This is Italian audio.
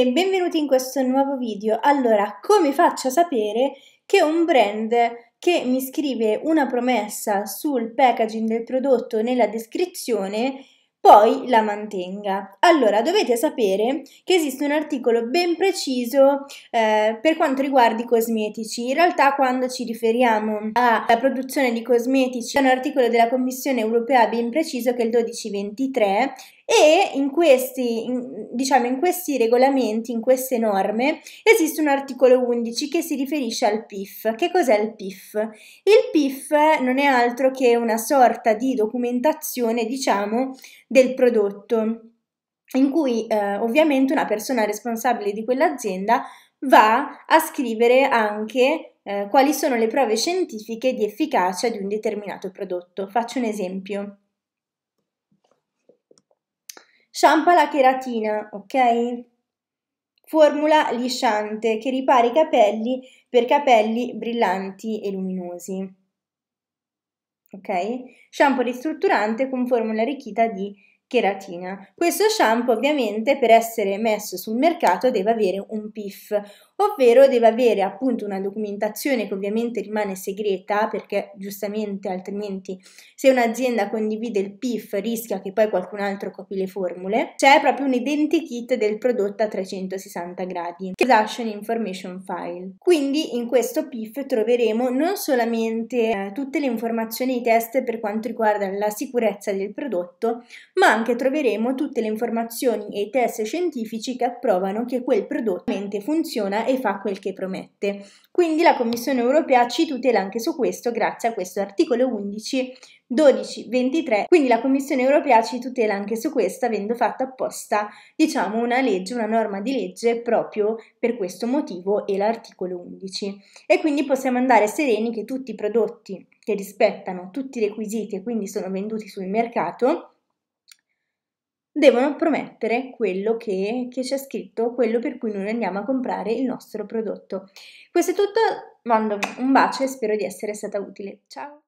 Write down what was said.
E benvenuti in questo nuovo video. Allora, come faccio a sapere che un brand che mi scrive una promessa sul packaging del prodotto nella descrizione poi la mantenga. Allora, dovete sapere che esiste un articolo ben preciso eh, per quanto riguarda i cosmetici. In realtà, quando ci riferiamo alla produzione di cosmetici, c'è un articolo della Commissione europea ben preciso che è il 1223 e in questi, in, diciamo, in questi regolamenti, in queste norme, esiste un articolo 11 che si riferisce al PIF. Che cos'è il PIF? Il PIF non è altro che una sorta di documentazione, diciamo, del prodotto, in cui eh, ovviamente una persona responsabile di quell'azienda va a scrivere anche eh, quali sono le prove scientifiche di efficacia di un determinato prodotto. Faccio un esempio. Sciampa la cheratina, ok? Formula lisciante che ripara i capelli per capelli brillanti e luminosi ok? Shampoo ristrutturante con formula arricchita di cheratina. Questo shampoo ovviamente per essere messo sul mercato deve avere un PIF, ovvero deve avere appunto una documentazione che ovviamente rimane segreta perché giustamente altrimenti se un'azienda condivide il PIF rischia che poi qualcun altro copi le formule. C'è proprio un identikit del prodotto a 360 gradi, che è Transaction Information File. Quindi in questo PIF troveremo non solamente eh, tutte le informazioni e i test per quanto riguarda la sicurezza del prodotto, ma anche troveremo tutte le informazioni e i test scientifici che approvano che quel prodotto funziona e fa quel che promette. Quindi la Commissione europea ci tutela anche su questo grazie a questo articolo 11 12, 23. Quindi la Commissione europea ci tutela anche su questo, avendo fatto apposta, diciamo, una legge, una norma di legge proprio per questo motivo e l'articolo 11. E quindi possiamo andare sereni che tutti i prodotti che rispettano tutti i requisiti e quindi sono venduti sul mercato devono promettere quello che, che, c'è scritto, quello per cui noi andiamo a comprare il nostro prodotto. Questo è tutto, mando un bacio e spero di essere stata utile. Ciao!